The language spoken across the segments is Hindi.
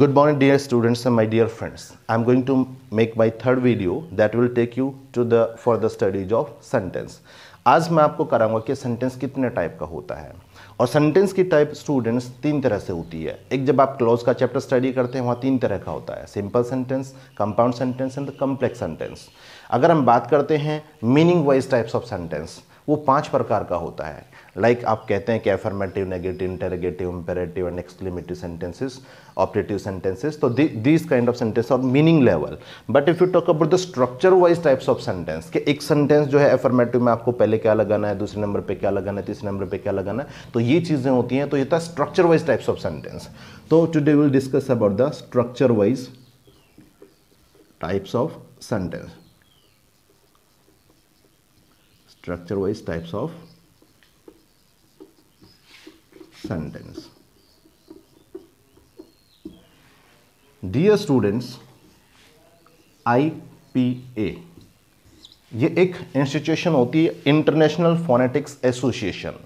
good morning dear students and my dear friends i'm going to make my third video that will take you to the for the studies of sentence आज मैं आपको कराऊंगा कि सेंटेंस कितने टाइप का होता है और सेंटेंस की टाइप स्टूडेंट्स तीन तरह से होती है एक जब आप क्लोज का चैप्टर स्टडी करते हैं वहाँ तीन तरह का होता है simple sentence compound sentence and complex sentence अगर हम बात करते हैं meaning wise types of sentence वो पांच प्रकार का होता है लाइक like आप कहते हैं कि affirmative negative interrogative imperative and exclamative sentences operative sentences तो दिस काइंड ऑफ सेंटेंस और meaning level but if you talk about the structure wise types of sentence कि एक सेंटेंस जो है एफर्मेटिव में आपको पहले क्या लगाना है दूसरे नंबर पे क्या लगाना है तीसरे नंबर पे क्या लगाना है तो ये चीज़ें होती हैं तो ये था structure wise types of sentence तो today will discuss about the structure wise types of sentence structure wise types of sentence. Dear students IPA ये एक इंस्टीट्यूशन होती है international phonetics association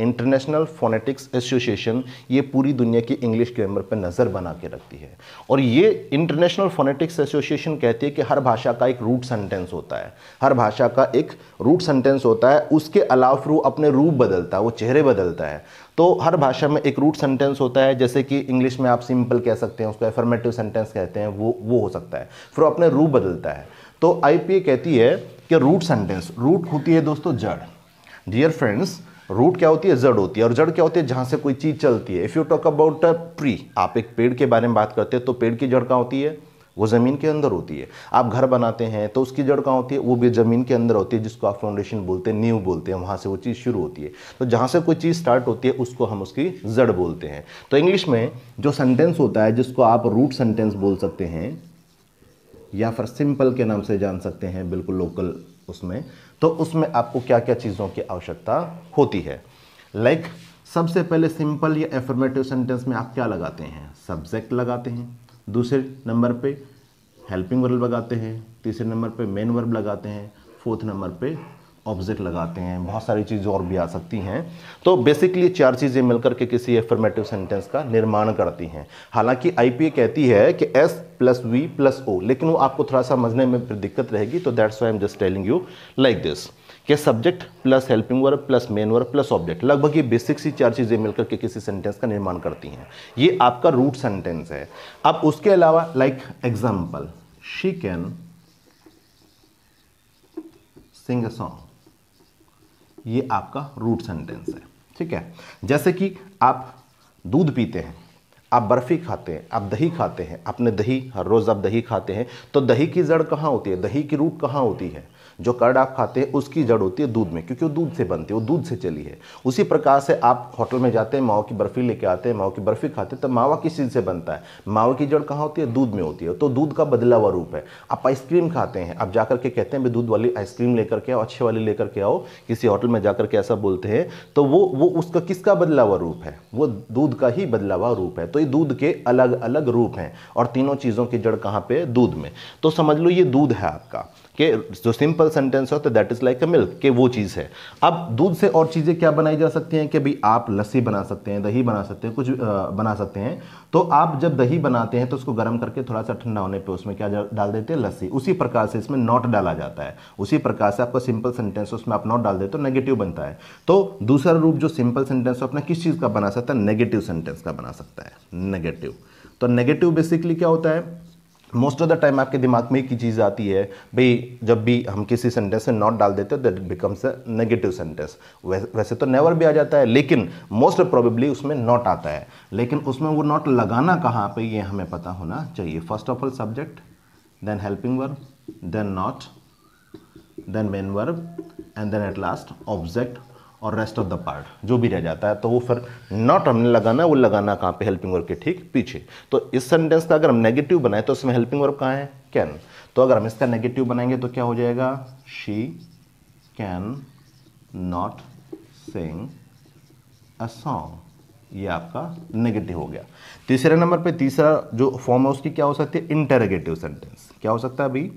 international phonetics association ये पूरी दुनिया की इंग्लिश ग्रामर पर नज़र बना के रखती है और ये इंटरनेशनल फोनेटिक्स एसोसिएशन कहती है कि हर भाषा का एक रूट सेंटेंस होता है हर भाषा का एक रूट सेंटेंस होता है उसके अलावा रू अपने रूप बदलता है वो चेहरे बदलता है तो हर भाषा में एक रूट सेंटेंस होता है जैसे कि इंग्लिश में आप सिंपल कह सकते हैं उसको एफर्मेटिव सेंटेंस कहते हैं वो वो हो सकता है फिर अपने रूप बदलता है तो आई कहती है कि रूट सेंटेंस रूट होती है दोस्तों जड़ डियर फ्रेंड्स रूट क्या होती है जड़ होती है और जड़ क्या होती है जहाँ से कोई चीज़ चलती है if you talk about tree आप एक पेड़ के बारे में बात करते हैं तो पेड़ की जड़ कहाँ होती है वो ज़मीन के अंदर होती है आप घर बनाते हैं तो उसकी जड़ कहाँ होती है वो भी ज़मीन के अंदर होती है जिसको आप फाउंडेशन बोलते हैं नींव बोलते हैं वहाँ से वो चीज़ शुरू होती है तो जहाँ से कोई चीज़ स्टार्ट होती है उसको हम उसकी जड़ बोलते हैं तो इंग्लिश में जो सेंटेंस होता है जिसको आप रूट सेंटेंस बोल सकते हैं या फिर सिंपल के नाम से जान सकते हैं बिल्कुल लोकल उसमें तो उसमें आपको क्या क्या चीज़ों की आवश्यकता होती है लाइक like, सबसे पहले सिंपल या एफर्मेटिव सेंटेंस में आप क्या लगाते हैं सब्जेक्ट लगाते हैं दूसरे नंबर पे हेल्पिंग वर्ब लगाते हैं तीसरे नंबर पे मेन वर्ब लगाते हैं फोर्थ नंबर पे ऑब्जेक्ट लगाते हैं बहुत सारी चीज़ें और भी आ सकती हैं तो बेसिकली चार चीज़ें मिलकर के किसी एफर्मेटिव सेंटेंस का निर्माण करती हैं हालांकि आईपीए कहती है कि S plus V plus O लेकिन वो आपको थोड़ा सा समझने में फिर दिक्कत रहेगी तो that's why I'm just telling you like this के subject plus helping verb plus main verb plus object लगभग ये बेसिक सी चार चीज़ें मिलकर के किसी सेंटेंस का निर्माण करती हैं ये आपका रूट सेंटेंस है अब उसके अलावा like example she can sing a song ये आपका रूट सेंटेंस है ठीक है जैसे कि आप दूध पीते हैं आप बर्फ़ी खाते हैं आप दही खाते हैं अपने दही हर रोज़ आप दही खाते हैं तो दही की जड़ कहाँ होती है दही की रूट कहाँ होती है जो कर्ड आप खाते हैं उसकी जड़ होती है दूध में क्योंकि वो दूध से बनती है वो दूध से चली है उसी प्रकार से आप होटल में जाते हैं मावा की बर्फ़ी लेके आते हैं मावा की बर्फ़ी खाते हैं तो मावा किस चीज़ से बनता है मावा की जड़ कहाँ होती है दूध में होती है तो दूध का बदला हुआ रूप है आप आइसक्रीम खाते हैं आप जाकर के कहते हैं भाई दूध वाली आइसक्रीम लेकर के आओ अच्छे वाली लेकर के आओ किसी होटल में जाकर के ऐसा बोलते हैं तो वो वो उसका किसका बदला हुआ रूप है वो दूध का ही बदला हुआ रूप है तो ये दूध के अलग अलग रूप हैं और तीनों चीज़ों की जड़ कहाँ पर दूध में तो समझ लो ये दूध है आपका कि जो सिंपल सेंटेंस होता है that is like a milk कि वो चीज़ है अब दूध से और चीज़ें क्या बनाई जा सकती हैं कि भाई आप लस्सी बना सकते हैं दही बना सकते हैं कुछ बना सकते हैं तो आप जब दही बनाते हैं तो उसको गर्म करके थोड़ा सा ठंडा होने पर उसमें क्या डाल देते हैं लस्सी उसी प्रकार से इसमें नॉट डाला जाता है उसी प्रकार से आपका सिंपल सेंटेंस उसमें आप नॉट डाल देते हो नेगेटिव बनता है तो दूसरा रूप जो सिंपल सेंटेंस हो अपना किस चीज़ का बना सकता है नेगेटिव सेंटेंस का बना सकता है नेगेटिव तो नेगेटिव बेसिकली क्या होता है मोस्ट ऑफ द टाइम आपके दिमाग में एक ही चीज़ आती है भाई जब भी हम किसी सेंटेंस में नॉट डाल देते that becomes a negative sentence वैसे तो नेवर भी आ जाता है लेकिन मोस्ट प्रोबेबली उसमें नॉट आता है लेकिन उसमें वो नॉट लगाना कहाँ पे ये हमें पता होना चाहिए first of all subject then helping verb then not then main verb and then at last object और रेस्ट ऑफ द पार्ट जो भी रह जाता है तो वो फिर नॉट हमने लगाना वो लगाना कहाँ पे हेल्पिंग वर्ब के ठीक पीछे तो इस सेंटेंस का अगर हम नेगेटिव बनाए तो इसमें हेल्पिंग वर्ब कहाँ है कैन तो अगर हम इसका नेगेटिव बनाएंगे तो क्या हो जाएगा she can not sing a song ये आपका नेगेटिव हो गया तीसरे नंबर पे तीसरा जो फॉर्म है उसकी क्या हो सकती है इंटेरोगेटिव सेंटेंस क्या हो सकता है अभी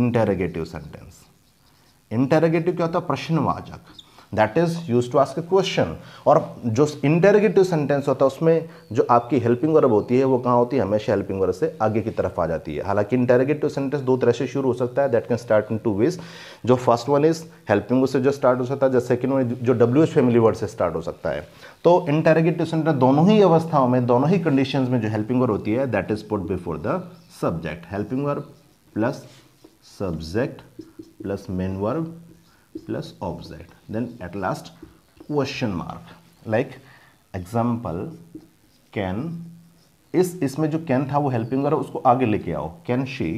इंटेरोगेटिव सेंटेंस इंटेरोगेटिव क्या होता है प्रश्नवाचक that is use to ask a question और जो इंटरगेटिव सेंटेंस होता है उसमें जो आपकी हेल्पिंग वर्ब होती है वो कहाँ होती है हमेशा हेल्पिंग वर्ब से आगे की तरफ आ जाती है हालांकि इंटरगेटिव सेंटेंस दो तरह से शुरू हो सकता है that can start in two ways जो फर्स्ट वन इज हेल्पिंग से जो स्टार्ट हो सकता है जैसे कि जो डब्ल्यू फैमिली वर्ड से स्टार्ट हो सकता है तो इंटरगेटिव सेंटेंस दोनों ही अवस्थाओं में दोनों ही कंडीशन में जो हेल्पिंग वर्ब होती है that is put before the subject helping verb plus subject plus main verb plus object then at last question mark like example can इस इसमें जो कैन था वो हेल्पिंग करो उसको आगे लेके आओ can she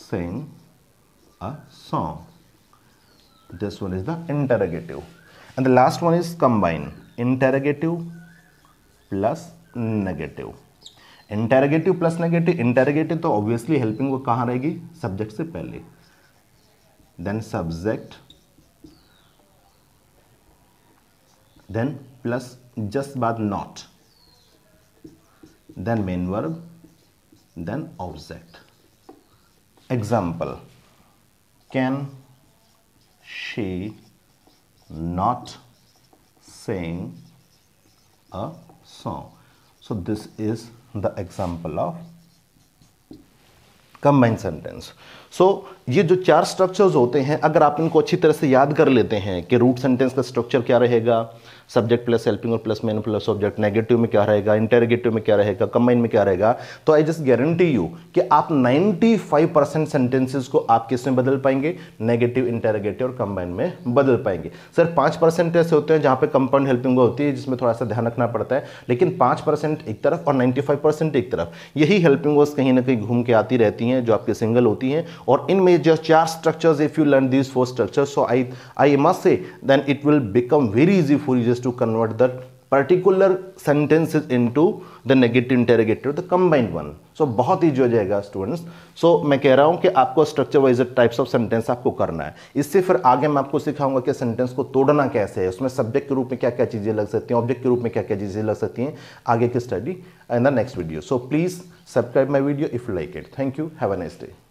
sing a song this one is the interrogative and the last one is combine interrogative plus negative interrogative plus negative interrogative तो ऑब्वियसली हेल्पिंग वो कहाँ रहेगी सब्जेक्ट से पहले then subject then plus just but not then main verb then object example can she not sing a song so this is the example of combined sentence so so, ये जो चार स्ट्रक्चर्स होते हैं अगर आप इनको अच्छी तरह से याद कर लेते हैं कि रूट सेंटेंस का स्ट्रक्चर क्या रहेगा सब्जेक्ट प्लस हेल्पिंग और plus main plus object negative में क्या रहेगा इंटेरेगेटिव में क्या रहेगा कंबाइन में क्या रहेगा तो आई जस्ट गारंटी यू कि आप 95 परसेंट सेंटेंसेज को आप किस में बदल पाएंगे नेगेटिव इंटेरोगेटिव और कंबाइन में बदल पाएंगे सर पाँच परसेंट ऐसे होते हैं जहाँ पे कंपाउंड हेल्पिंग होती है जिसमें थोड़ा सा ध्यान रखना पड़ता है लेकिन पाँच परसेंट एक तरफ और नाइन्टी फाइव परसेंट एक तरफ यही हेल्पिंग वर्स कहीं ना कहीं घूम के आती रहती हैं जो आपकी सिंगल होती हैं और in जस्ट चार structures if you learn these four structure so I I must say then it will become very easy for you just to convert that particular into the negative interrogative the combined one so बहुत ईजी हो जाएगा स्टूडेंट्स सो so, मैं कह रहा हूँ कि आपको structure wise types of sentence आपको करना है इससे फिर आगे मैं आपको सिखाऊंगा कि सेंटेंस को तोड़ना कैसे है उसमें सब्जेक्ट के रूप में क्या क्या चीज़ें लग सकती हैं ऑब्जेक्ट के रूप में क्या क्या चीज़ें लग सकती हैं आगे की study in the next video so please subscribe my video if like it thank you have a nice day